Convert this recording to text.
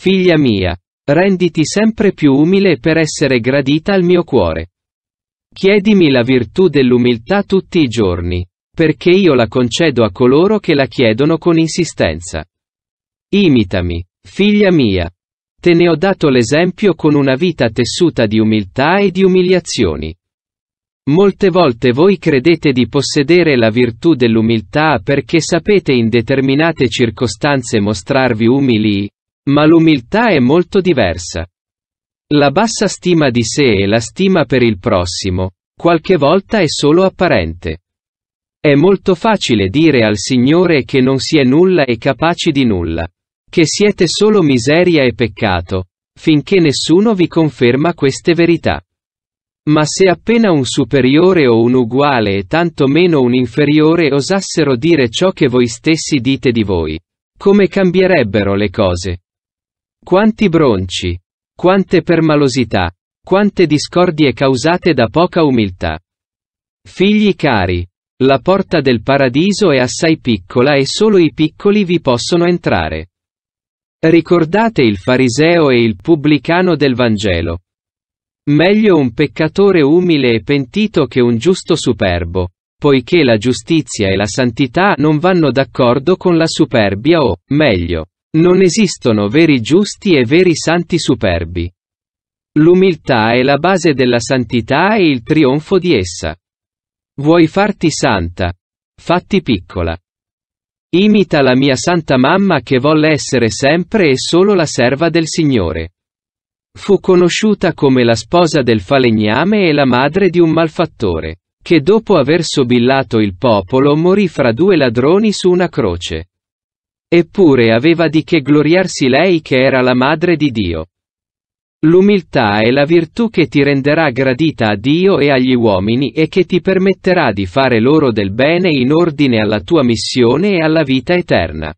Figlia mia, renditi sempre più umile per essere gradita al mio cuore. Chiedimi la virtù dell'umiltà tutti i giorni, perché io la concedo a coloro che la chiedono con insistenza. Imitami, figlia mia. Te ne ho dato l'esempio con una vita tessuta di umiltà e di umiliazioni. Molte volte voi credete di possedere la virtù dell'umiltà perché sapete in determinate circostanze mostrarvi umili, ma l'umiltà è molto diversa. La bassa stima di sé e la stima per il prossimo, qualche volta è solo apparente. È molto facile dire al Signore che non si è nulla e capaci di nulla, che siete solo miseria e peccato, finché nessuno vi conferma queste verità. Ma se appena un superiore o un uguale e tanto meno un inferiore osassero dire ciò che voi stessi dite di voi, come cambierebbero le cose? Quanti bronci! Quante permalosità! Quante discordie causate da poca umiltà! Figli cari! La porta del paradiso è assai piccola e solo i piccoli vi possono entrare. Ricordate il fariseo e il pubblicano del Vangelo. Meglio un peccatore umile e pentito che un giusto superbo, poiché la giustizia e la santità non vanno d'accordo con la superbia o, meglio, non esistono veri giusti e veri santi superbi. L'umiltà è la base della santità e il trionfo di essa. Vuoi farti santa? Fatti piccola. Imita la mia santa mamma che volle essere sempre e solo la serva del Signore. Fu conosciuta come la sposa del falegname e la madre di un malfattore, che dopo aver sobillato il popolo morì fra due ladroni su una croce. Eppure aveva di che gloriarsi lei che era la madre di Dio. L'umiltà è la virtù che ti renderà gradita a Dio e agli uomini e che ti permetterà di fare loro del bene in ordine alla tua missione e alla vita eterna.